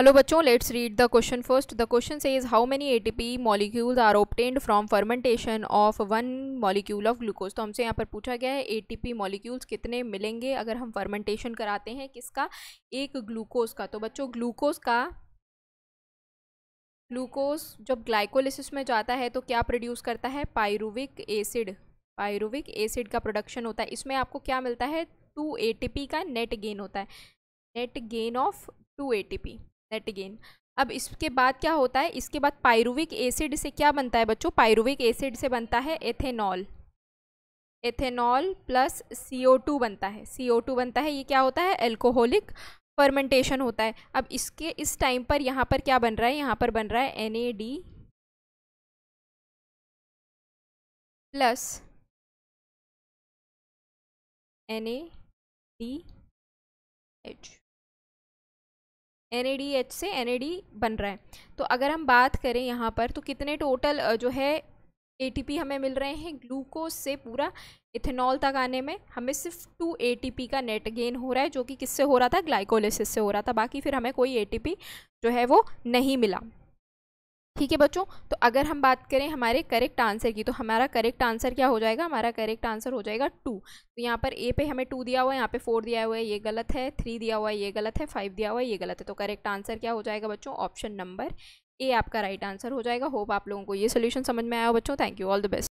hello बच्चों let's read the question first the question is how many ATP molecules are obtained from fermentation of one molecule of glucose तो हमसे यहाँ पर पूछा गया है एटीपी मॉलिक्यूल्स कितने मिलेंगे अगर हम फर्मेंटेशन कराते हैं किसका एक ग्लूकोज का तो बच्चों ग्लूकोज का ग्लूकोज जब ग्लाइकोलिसिस में जाता है तो क्या प्रोड्यूस करता है पायरुविक एसिड पायरुविक एसिड का प्रोडक्शन होता है इसमें आपको क्या मिलता है टू ए का नेट गेन होता है net gain of two a that again अब इसके बाद क्या होता है इसके बाद पायरुविक एसिड से क्या बनता है बच्चों पायरुविक एसिड से बनता है एथेनॉल एथेनॉल प्लस CO2 बनता है CO2 बनता है ये क्या होता है एल्कोहलिक फर्मेंटेशन होता है अब इसके इस टाइम पर यहाँ पर क्या बन रहा है यहाँ पर बन रहा है एन प्लस एन एन से एन बन रहा है तो अगर हम बात करें यहाँ पर तो कितने टोटल जो है ए हमें मिल रहे हैं ग्लूकोज से पूरा इथेनॉल तक आने में हमें सिर्फ टू ए का नेट गेन हो रहा है जो कि किससे हो रहा था ग्लाइकोलिसिस से हो रहा था बाकी फिर हमें कोई ए जो है वो नहीं मिला ठीक है बच्चों तो अगर हम बात करें हमारे करेक्ट आंसर की तो हमारा करेक्ट आंसर क्या हो जाएगा हमारा करेक्ट आंसर हो जाएगा टू तो यहाँ पर ए पे हमें टू दिया हुआ है यहाँ पे फोर दिया हुआ है ये गलत है थ्री दिया हुआ है ये गलत है फाइव दिया हुआ है ये गलत है तो करेक्ट आंसर क्या हो जाएगा बच्चों ऑप्शन नंबर ए आपका राइट आंसर हो जाएगा होप आप लोगों को ये सोल्यूशन समझ में आया हो बच्चों thank you all the best